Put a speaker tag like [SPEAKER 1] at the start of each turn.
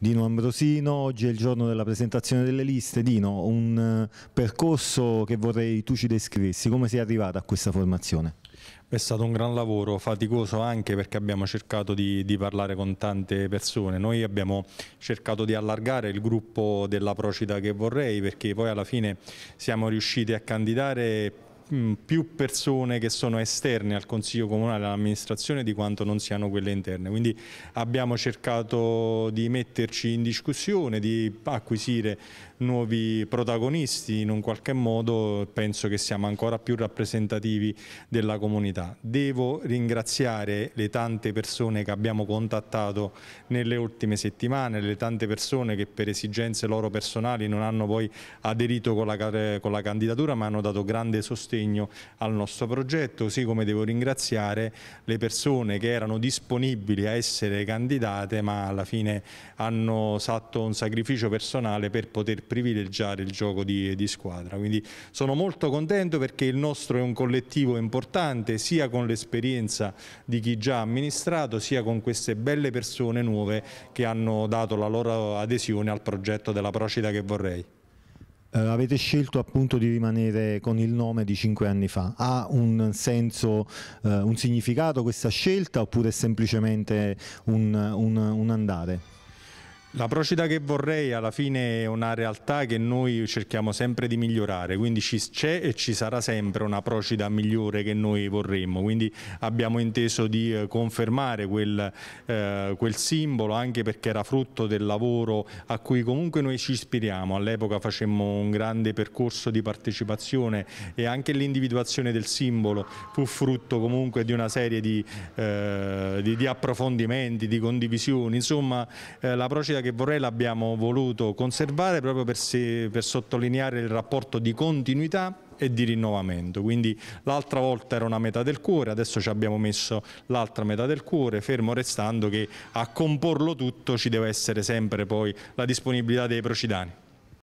[SPEAKER 1] Dino Ambrosino, oggi è il giorno della presentazione delle liste. Dino, un eh, percorso che vorrei tu ci descrivessi, come sei arrivato a questa formazione?
[SPEAKER 2] È stato un gran lavoro, faticoso anche perché abbiamo cercato di, di parlare con tante persone. Noi abbiamo cercato di allargare il gruppo della Procida che vorrei perché poi alla fine siamo riusciti a candidare Mm, più persone che sono esterne al Consiglio Comunale, all'amministrazione, di quanto non siano quelle interne. Quindi abbiamo cercato di metterci in discussione, di acquisire nuovi protagonisti in un qualche modo, penso che siamo ancora più rappresentativi della comunità. Devo ringraziare le tante persone che abbiamo contattato nelle ultime settimane, le tante persone che per esigenze loro personali non hanno poi aderito con la, con la candidatura ma hanno dato grande sostegno sostegno al nostro progetto, così come devo ringraziare le persone che erano disponibili a essere candidate ma alla fine hanno fatto un sacrificio personale per poter privilegiare il gioco di, di squadra. Quindi sono molto contento perché il nostro è un collettivo importante sia con l'esperienza di chi già ha amministrato sia con queste belle persone nuove che hanno dato la loro adesione al progetto della Procida che vorrei.
[SPEAKER 1] Uh, avete scelto appunto di rimanere con il nome di cinque anni fa. Ha un senso, uh, un significato questa scelta oppure è semplicemente un, un, un andare?
[SPEAKER 2] La procida che vorrei alla fine è una realtà che noi cerchiamo sempre di migliorare, quindi c'è e ci sarà sempre una procida migliore che noi vorremmo, quindi abbiamo inteso di eh, confermare quel, eh, quel simbolo anche perché era frutto del lavoro a cui comunque noi ci ispiriamo, all'epoca facemmo un grande percorso di partecipazione e anche l'individuazione del simbolo fu frutto comunque di una serie di, eh, di, di approfondimenti, di condivisioni, insomma eh, la procida che che vorrei l'abbiamo voluto conservare proprio per, se, per sottolineare il rapporto di continuità e di rinnovamento. Quindi l'altra volta era una metà del cuore, adesso ci abbiamo messo l'altra metà del cuore, fermo restando che a comporlo tutto ci deve essere sempre poi la disponibilità dei procidani.